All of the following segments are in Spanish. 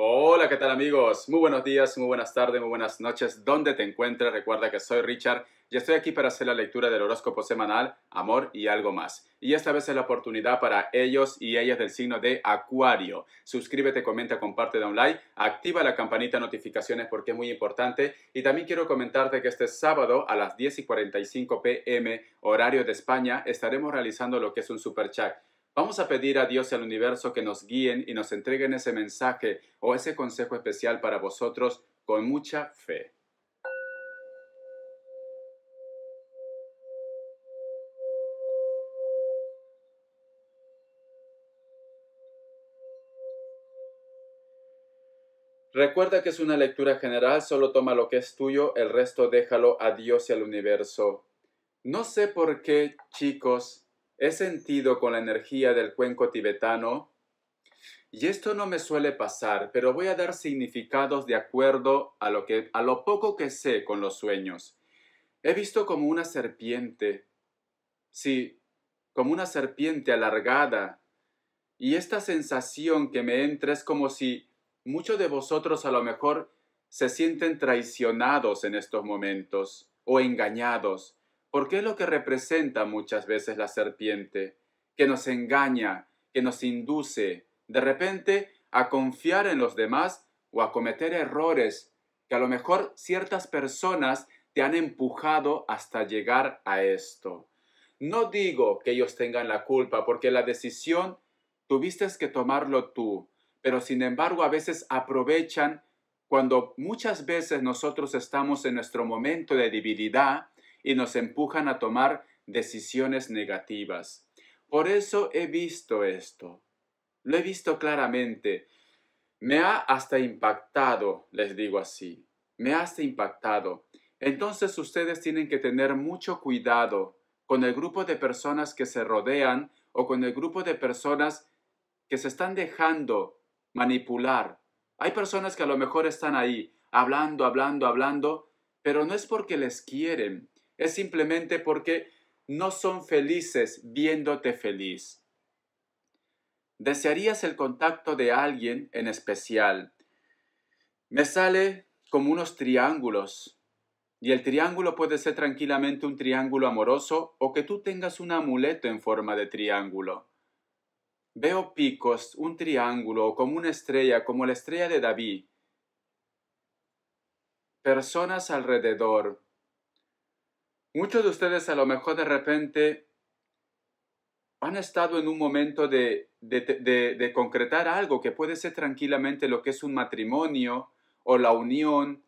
Hola, ¿qué tal amigos? Muy buenos días, muy buenas tardes, muy buenas noches. ¿Dónde te encuentras? Recuerda que soy Richard y estoy aquí para hacer la lectura del horóscopo semanal Amor y algo más. Y esta vez es la oportunidad para ellos y ellas del signo de Acuario. Suscríbete, comenta, comparte, da un like, activa la campanita de notificaciones porque es muy importante. Y también quiero comentarte que este sábado a las 10 y 45 pm, horario de España, estaremos realizando lo que es un super chat Vamos a pedir a Dios y al universo que nos guíen y nos entreguen ese mensaje o ese consejo especial para vosotros con mucha fe. Recuerda que es una lectura general, solo toma lo que es tuyo, el resto déjalo a Dios y al universo. No sé por qué, chicos, He sentido con la energía del cuenco tibetano y esto no me suele pasar, pero voy a dar significados de acuerdo a lo, que, a lo poco que sé con los sueños. He visto como una serpiente, sí, como una serpiente alargada, y esta sensación que me entra es como si muchos de vosotros a lo mejor se sienten traicionados en estos momentos o engañados porque es lo que representa muchas veces la serpiente, que nos engaña, que nos induce de repente a confiar en los demás o a cometer errores que a lo mejor ciertas personas te han empujado hasta llegar a esto. No digo que ellos tengan la culpa, porque la decisión tuviste que tomarlo tú, pero sin embargo a veces aprovechan cuando muchas veces nosotros estamos en nuestro momento de debilidad, y nos empujan a tomar decisiones negativas. Por eso he visto esto. Lo he visto claramente. Me ha hasta impactado, les digo así. Me ha hasta impactado. Entonces ustedes tienen que tener mucho cuidado con el grupo de personas que se rodean o con el grupo de personas que se están dejando manipular. Hay personas que a lo mejor están ahí hablando, hablando, hablando, pero no es porque les quieren, es simplemente porque no son felices viéndote feliz. Desearías el contacto de alguien en especial. Me sale como unos triángulos. Y el triángulo puede ser tranquilamente un triángulo amoroso o que tú tengas un amuleto en forma de triángulo. Veo picos, un triángulo o como una estrella, como la estrella de David. Personas alrededor, Muchos de ustedes a lo mejor de repente han estado en un momento de, concretar algo que puede ser tranquilamente lo que es un matrimonio o la unión,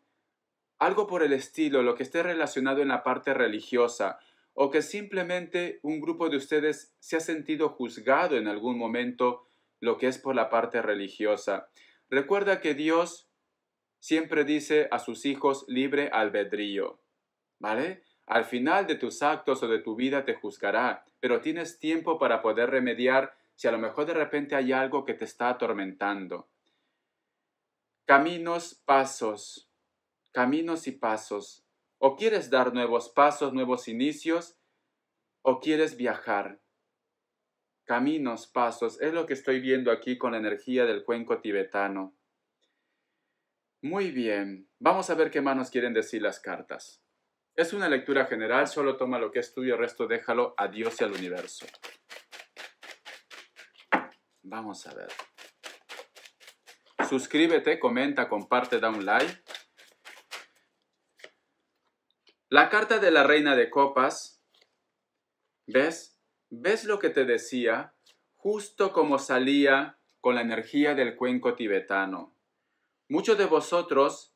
algo por el estilo, lo que esté relacionado en la parte religiosa, o que simplemente un grupo de ustedes se ha sentido juzgado en algún momento lo que es por la parte religiosa. Recuerda que Dios siempre dice a sus hijos libre albedrío, ¿vale? Al final de tus actos o de tu vida te juzgará, pero tienes tiempo para poder remediar si a lo mejor de repente hay algo que te está atormentando. Caminos, pasos, caminos y pasos. O quieres dar nuevos pasos, nuevos inicios, o quieres viajar. Caminos, pasos, es lo que estoy viendo aquí con la energía del cuenco tibetano. Muy bien, vamos a ver qué más nos quieren decir las cartas. Es una lectura general, solo toma lo que es tuyo, el resto déjalo a Dios y al universo. Vamos a ver. Suscríbete, comenta, comparte, da un like. La carta de la reina de copas, ¿ves? ¿Ves lo que te decía? Justo como salía con la energía del cuenco tibetano. Muchos de vosotros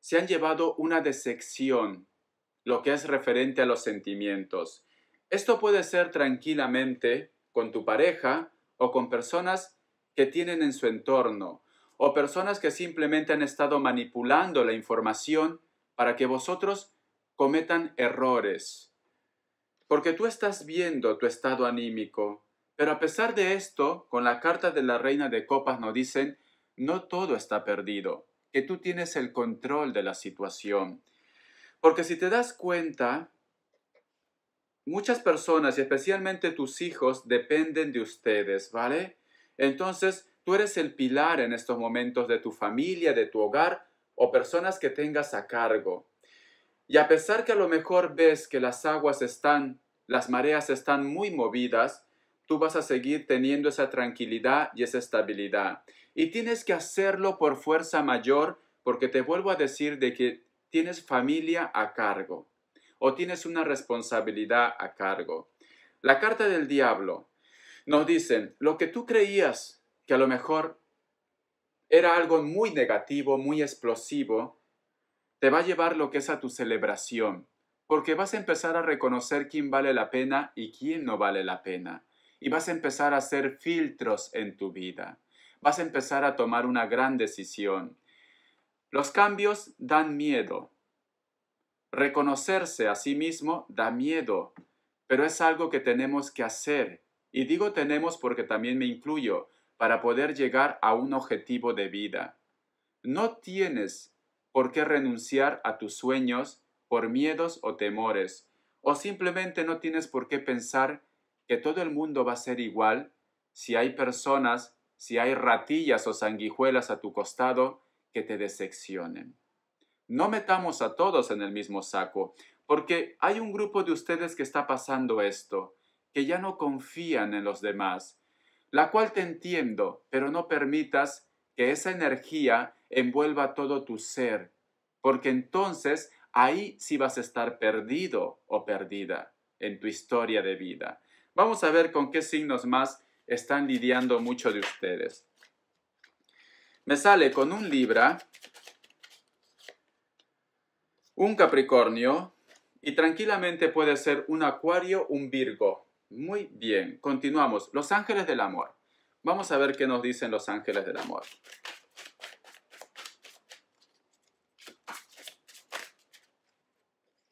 se han llevado una decepción lo que es referente a los sentimientos. Esto puede ser tranquilamente con tu pareja o con personas que tienen en su entorno o personas que simplemente han estado manipulando la información para que vosotros cometan errores. Porque tú estás viendo tu estado anímico, pero a pesar de esto, con la carta de la reina de copas nos dicen, no todo está perdido, que tú tienes el control de la situación, porque si te das cuenta, muchas personas y especialmente tus hijos dependen de ustedes, ¿vale? Entonces, tú eres el pilar en estos momentos de tu familia, de tu hogar o personas que tengas a cargo. Y a pesar que a lo mejor ves que las aguas están, las mareas están muy movidas, tú vas a seguir teniendo esa tranquilidad y esa estabilidad. Y tienes que hacerlo por fuerza mayor, porque te vuelvo a decir de que tienes familia a cargo o tienes una responsabilidad a cargo. La carta del diablo nos dicen, lo que tú creías que a lo mejor era algo muy negativo, muy explosivo, te va a llevar lo que es a tu celebración, porque vas a empezar a reconocer quién vale la pena y quién no vale la pena, y vas a empezar a hacer filtros en tu vida, vas a empezar a tomar una gran decisión, los cambios dan miedo. Reconocerse a sí mismo da miedo, pero es algo que tenemos que hacer. Y digo tenemos porque también me incluyo, para poder llegar a un objetivo de vida. No tienes por qué renunciar a tus sueños por miedos o temores, o simplemente no tienes por qué pensar que todo el mundo va a ser igual si hay personas, si hay ratillas o sanguijuelas a tu costado que te decepcionen. No metamos a todos en el mismo saco, porque hay un grupo de ustedes que está pasando esto, que ya no confían en los demás, la cual te entiendo, pero no permitas que esa energía envuelva todo tu ser, porque entonces ahí sí vas a estar perdido o perdida en tu historia de vida. Vamos a ver con qué signos más están lidiando muchos de ustedes me sale con un Libra, un Capricornio y tranquilamente puede ser un Acuario, un Virgo. Muy bien, continuamos. Los ángeles del amor. Vamos a ver qué nos dicen los ángeles del amor.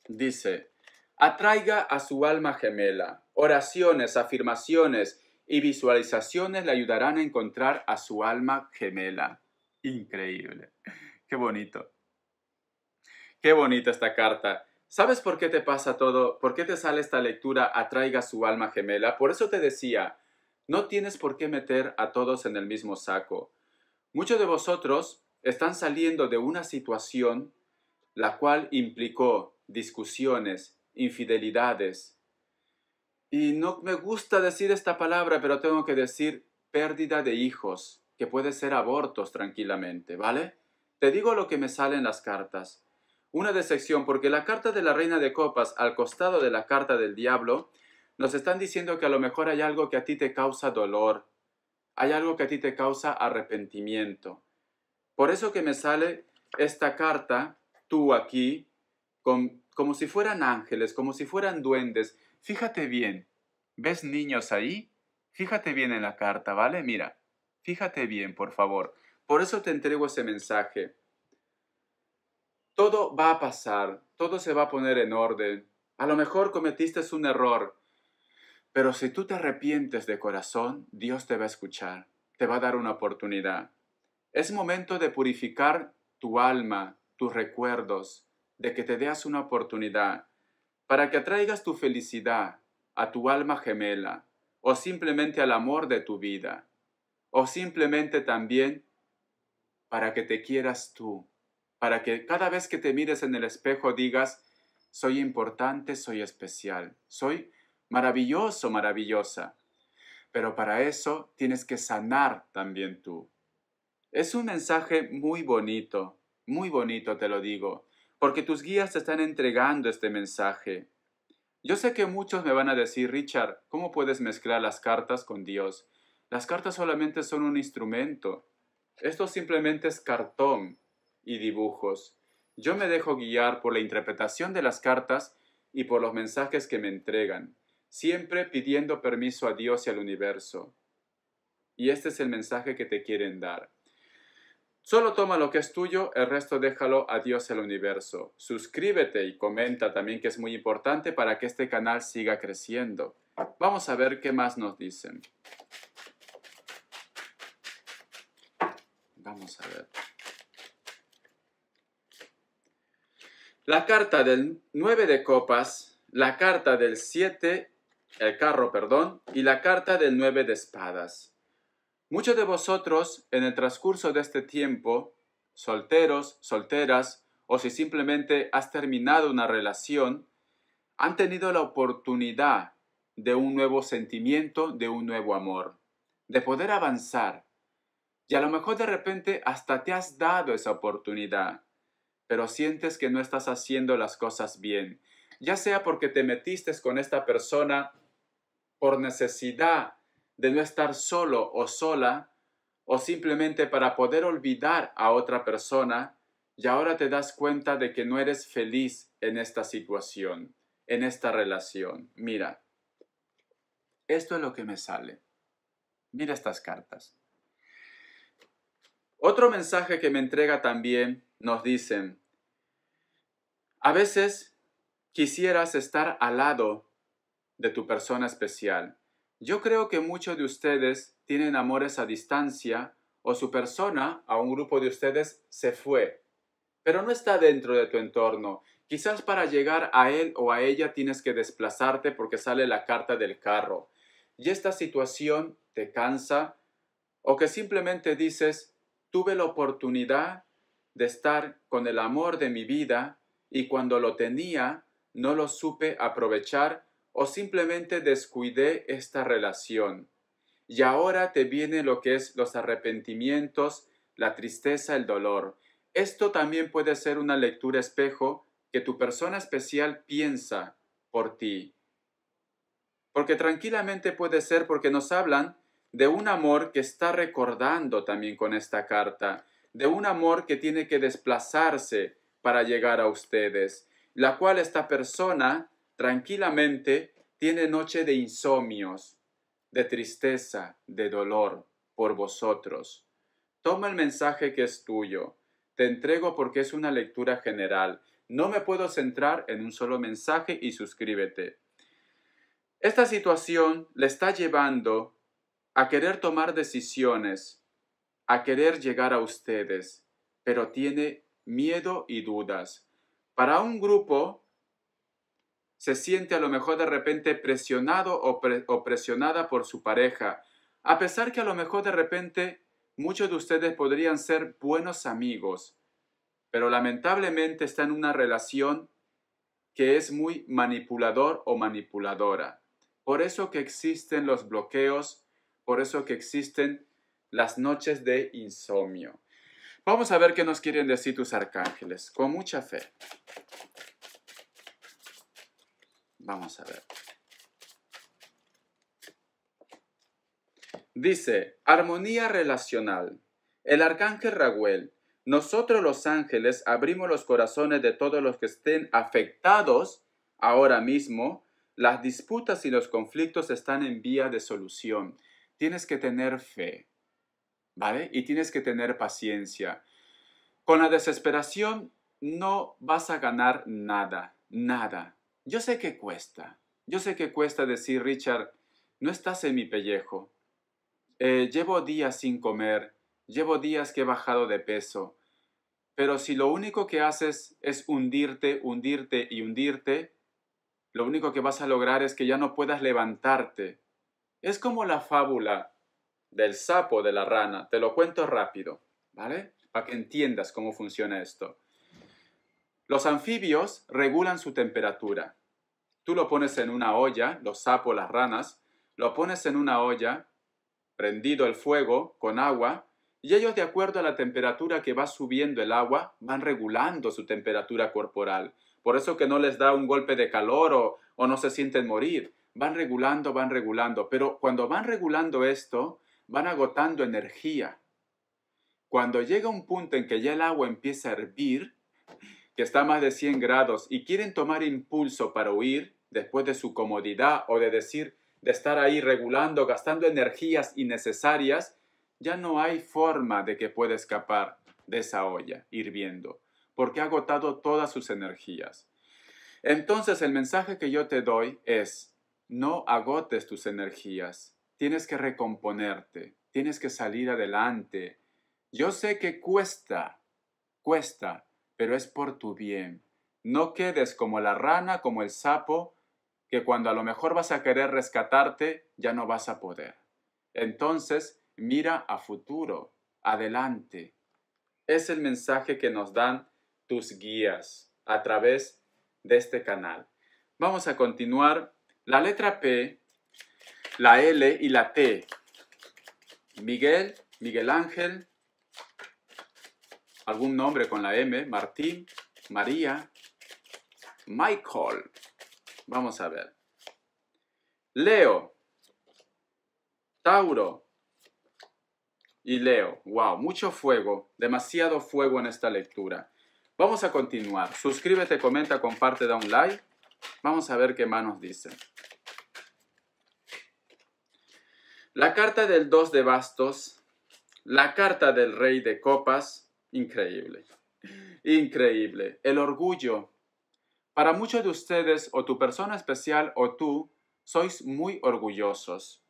Dice, atraiga a su alma gemela. Oraciones, afirmaciones y visualizaciones le ayudarán a encontrar a su alma gemela. Increíble. Qué bonito. Qué bonita esta carta. ¿Sabes por qué te pasa todo? ¿Por qué te sale esta lectura atraiga su alma gemela? Por eso te decía, no tienes por qué meter a todos en el mismo saco. Muchos de vosotros están saliendo de una situación la cual implicó discusiones, infidelidades. Y no me gusta decir esta palabra, pero tengo que decir pérdida de hijos, que puede ser abortos tranquilamente, ¿vale? Te digo lo que me sale en las cartas. Una decepción porque la carta de la reina de copas al costado de la carta del diablo nos están diciendo que a lo mejor hay algo que a ti te causa dolor, hay algo que a ti te causa arrepentimiento. Por eso que me sale esta carta, tú aquí, con, como si fueran ángeles, como si fueran duendes. Fíjate bien, ¿ves niños ahí? Fíjate bien en la carta, ¿vale? Mira, Fíjate bien, por favor. Por eso te entrego ese mensaje. Todo va a pasar, todo se va a poner en orden. A lo mejor cometiste un error, pero si tú te arrepientes de corazón, Dios te va a escuchar, te va a dar una oportunidad. Es momento de purificar tu alma, tus recuerdos, de que te des una oportunidad para que atraigas tu felicidad a tu alma gemela o simplemente al amor de tu vida o simplemente también para que te quieras tú, para que cada vez que te mires en el espejo digas, soy importante, soy especial, soy maravilloso, maravillosa. Pero para eso tienes que sanar también tú. Es un mensaje muy bonito, muy bonito te lo digo, porque tus guías te están entregando este mensaje. Yo sé que muchos me van a decir, Richard, ¿cómo puedes mezclar las cartas con Dios? Las cartas solamente son un instrumento. Esto simplemente es cartón y dibujos. Yo me dejo guiar por la interpretación de las cartas y por los mensajes que me entregan, siempre pidiendo permiso a Dios y al universo. Y este es el mensaje que te quieren dar. Solo toma lo que es tuyo, el resto déjalo a Dios y al universo. Suscríbete y comenta también que es muy importante para que este canal siga creciendo. Vamos a ver qué más nos dicen. Vamos a ver. La carta del 9 de copas, la carta del 7, el carro, perdón, y la carta del 9 de espadas. Muchos de vosotros, en el transcurso de este tiempo, solteros, solteras, o si simplemente has terminado una relación, han tenido la oportunidad de un nuevo sentimiento, de un nuevo amor, de poder avanzar, y a lo mejor de repente hasta te has dado esa oportunidad, pero sientes que no estás haciendo las cosas bien, ya sea porque te metiste con esta persona por necesidad de no estar solo o sola, o simplemente para poder olvidar a otra persona, y ahora te das cuenta de que no eres feliz en esta situación, en esta relación. Mira, esto es lo que me sale. Mira estas cartas. Otro mensaje que me entrega también nos dicen, a veces quisieras estar al lado de tu persona especial. Yo creo que muchos de ustedes tienen amores a distancia o su persona a un grupo de ustedes se fue, pero no está dentro de tu entorno. Quizás para llegar a él o a ella tienes que desplazarte porque sale la carta del carro. Y esta situación te cansa o que simplemente dices, tuve la oportunidad de estar con el amor de mi vida y cuando lo tenía no lo supe aprovechar o simplemente descuidé esta relación. Y ahora te viene lo que es los arrepentimientos, la tristeza, el dolor. Esto también puede ser una lectura espejo que tu persona especial piensa por ti. Porque tranquilamente puede ser porque nos hablan de un amor que está recordando también con esta carta, de un amor que tiene que desplazarse para llegar a ustedes, la cual esta persona tranquilamente tiene noche de insomnios, de tristeza, de dolor por vosotros. Toma el mensaje que es tuyo, te entrego porque es una lectura general. No me puedo centrar en un solo mensaje y suscríbete. Esta situación le está llevando a querer tomar decisiones, a querer llegar a ustedes, pero tiene miedo y dudas. Para un grupo, se siente a lo mejor de repente presionado o, presionada por su pareja, a pesar que a lo mejor de repente muchos de ustedes podrían ser buenos amigos, pero lamentablemente está en una relación que es muy manipulador o manipuladora. Por eso que existen los bloqueos por eso que existen las noches de insomnio. Vamos a ver qué nos quieren decir tus arcángeles, con mucha fe. Vamos a ver. Dice, armonía relacional. El arcángel Raguel, nosotros los ángeles abrimos los corazones de todos los que estén afectados ahora mismo. Las disputas y los conflictos están en vía de solución tienes que tener fe, ¿vale? Y tienes que tener paciencia. Con la desesperación no vas a ganar nada, nada. Yo sé que cuesta, yo sé que cuesta decir, Richard, no estás en mi pellejo. Eh, llevo días sin comer, llevo días que he bajado de peso, pero si lo único que haces es hundirte, hundirte y hundirte, lo único que vas a lograr es que ya no puedas levantarte, es como la fábula del sapo de la rana. Te lo cuento rápido, ¿vale? Para que entiendas cómo funciona esto. Los anfibios regulan su temperatura. Tú lo pones en una olla, los sapos, las ranas, lo pones en una olla, prendido el fuego, con agua, y ellos de acuerdo a la temperatura que va subiendo el agua, van regulando su temperatura corporal. Por eso que no les da un golpe de calor o no se sienten morir, van regulando, van regulando, pero cuando van regulando esto, van agotando energía. Cuando llega un punto en que ya el agua empieza a hervir, que está más de 100 grados, y quieren tomar impulso para huir, después de su comodidad o de decir, de estar ahí regulando, gastando energías innecesarias, ya no hay forma de que pueda escapar de esa olla hirviendo, porque ha agotado todas sus energías. Entonces el mensaje que yo te doy es, no agotes tus energías. Tienes que recomponerte. Tienes que salir adelante. Yo sé que cuesta, cuesta, pero es por tu bien. No quedes como la rana, como el sapo, que cuando a lo mejor vas a querer rescatarte, ya no vas a poder. Entonces, mira a futuro, adelante. Es el mensaje que nos dan tus guías a través de este canal. Vamos a continuar la letra P, la L y la T. Miguel, Miguel Ángel, algún nombre con la M, Martín, María, Michael. Vamos a ver. Leo, Tauro y Leo. Wow, mucho fuego, demasiado fuego en esta lectura. Vamos a continuar. Suscríbete, comenta, comparte, da un like. Vamos a ver qué más nos dicen. La carta del dos de bastos, la carta del rey de copas, increíble, increíble. El orgullo. Para muchos de ustedes, o tu persona especial o tú, sois muy orgullosos.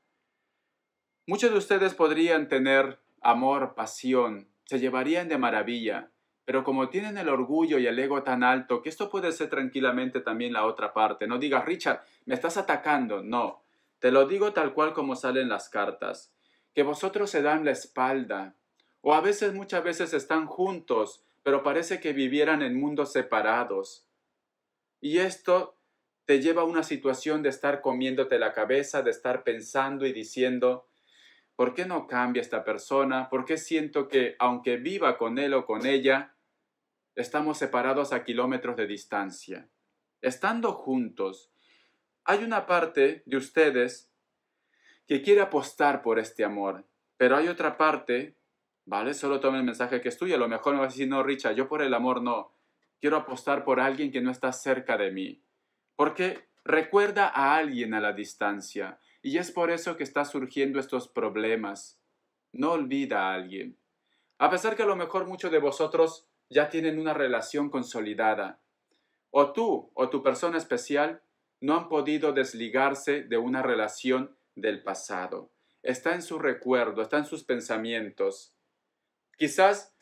Muchos de ustedes podrían tener amor, pasión, se llevarían de maravilla, pero como tienen el orgullo y el ego tan alto, que esto puede ser tranquilamente también la otra parte. No digas, Richard, me estás atacando. No, te lo digo tal cual como salen las cartas, que vosotros se dan la espalda, o a veces muchas veces están juntos, pero parece que vivieran en mundos separados. Y esto te lleva a una situación de estar comiéndote la cabeza, de estar pensando y diciendo, ¿por qué no cambia esta persona? ¿Por qué siento que aunque viva con él o con ella, estamos separados a kilómetros de distancia? Estando juntos, hay una parte de ustedes que quiere apostar por este amor, pero hay otra parte, ¿vale? Solo toma el mensaje que es tuyo. A lo mejor me vas a decir, no, Richa, yo por el amor no. Quiero apostar por alguien que no está cerca de mí. Porque recuerda a alguien a la distancia. Y es por eso que están surgiendo estos problemas. No olvida a alguien. A pesar que a lo mejor muchos de vosotros ya tienen una relación consolidada. O tú, o tu persona especial, no han podido desligarse de una relación del pasado. Está en su recuerdo, está en sus pensamientos. Quizás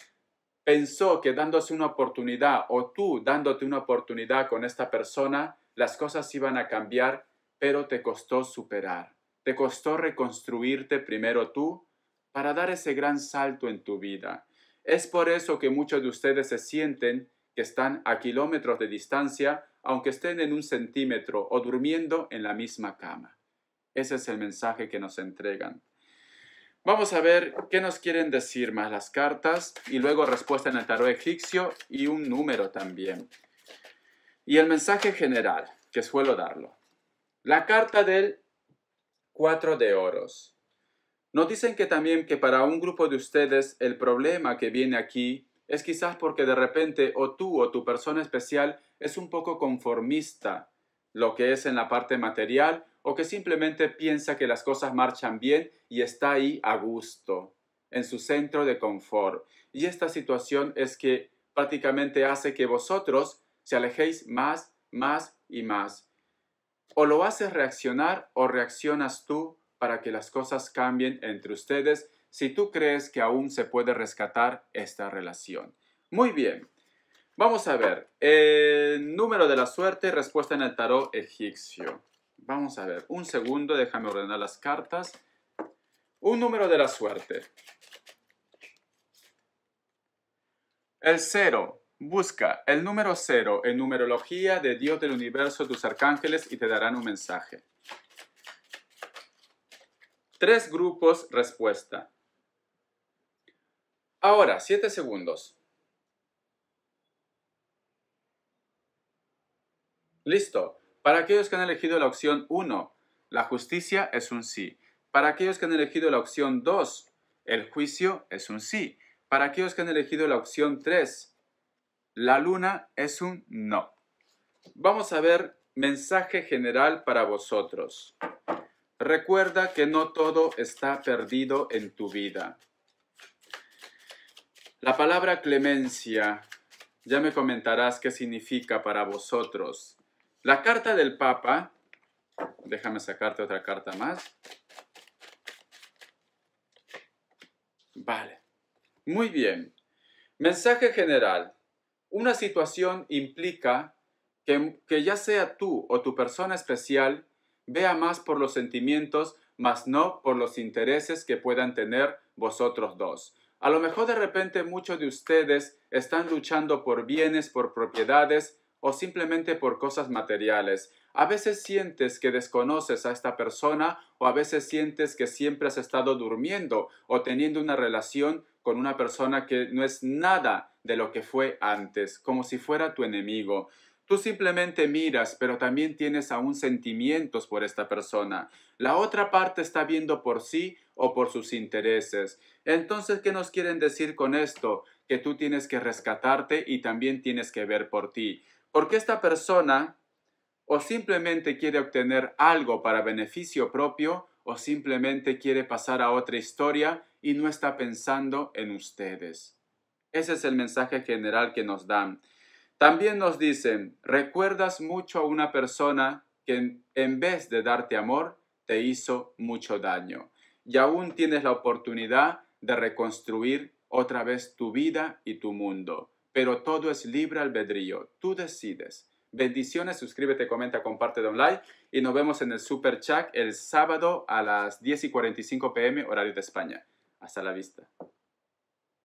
pensó que dándose una oportunidad o tú dándote una oportunidad con esta persona, las cosas iban a cambiar, pero te costó superar. Te costó reconstruirte primero tú para dar ese gran salto en tu vida. Es por eso que muchos de ustedes se sienten que están a kilómetros de distancia, aunque estén en un centímetro o durmiendo en la misma cama. Ese es el mensaje que nos entregan. Vamos a ver qué nos quieren decir más las cartas y luego respuesta en el tarot egipcio y un número también. Y el mensaje general, que suelo darlo. La carta del cuatro de oros. Nos dicen que también que para un grupo de ustedes el problema que viene aquí es quizás porque de repente o tú o tu persona especial es un poco conformista, lo que es en la parte material, o que simplemente piensa que las cosas marchan bien y está ahí a gusto, en su centro de confort. Y esta situación es que prácticamente hace que vosotros se alejéis más, más y más. O lo haces reaccionar o reaccionas tú para que las cosas cambien entre ustedes si tú crees que aún se puede rescatar esta relación. Muy bien, vamos a ver. El eh, número de la suerte, respuesta en el tarot egipcio. Vamos a ver, un segundo, déjame ordenar las cartas. Un número de la suerte. El cero. Busca el número cero en numerología de Dios del universo, tus arcángeles, y te darán un mensaje. Tres grupos, respuesta. Ahora, 7 segundos. Listo. Para aquellos que han elegido la opción 1, la justicia es un sí. Para aquellos que han elegido la opción 2, el juicio es un sí. Para aquellos que han elegido la opción 3, la luna es un no. Vamos a ver mensaje general para vosotros. Recuerda que no todo está perdido en tu vida. La palabra clemencia, ya me comentarás qué significa para vosotros. La carta del Papa, déjame sacarte otra carta más. Vale, muy bien. Mensaje general. Una situación implica que, que ya sea tú o tu persona especial vea más por los sentimientos, más no por los intereses que puedan tener vosotros dos. A lo mejor de repente muchos de ustedes están luchando por bienes, por propiedades o simplemente por cosas materiales. A veces sientes que desconoces a esta persona o a veces sientes que siempre has estado durmiendo o teniendo una relación con una persona que no es nada de lo que fue antes, como si fuera tu enemigo. Tú simplemente miras, pero también tienes aún sentimientos por esta persona. La otra parte está viendo por sí o por sus intereses. Entonces, ¿qué nos quieren decir con esto? Que tú tienes que rescatarte y también tienes que ver por ti. Porque esta persona o simplemente quiere obtener algo para beneficio propio o simplemente quiere pasar a otra historia y no está pensando en ustedes. Ese es el mensaje general que nos dan. También nos dicen, recuerdas mucho a una persona que en, vez de darte amor, te hizo mucho daño. Y aún tienes la oportunidad de reconstruir otra vez tu vida y tu mundo. Pero todo es libre albedrío. Tú decides. Bendiciones, suscríbete, comenta, comparte, da like y nos vemos en el Super Chat el sábado a las 10 y 45 pm horario de España. Hasta la vista.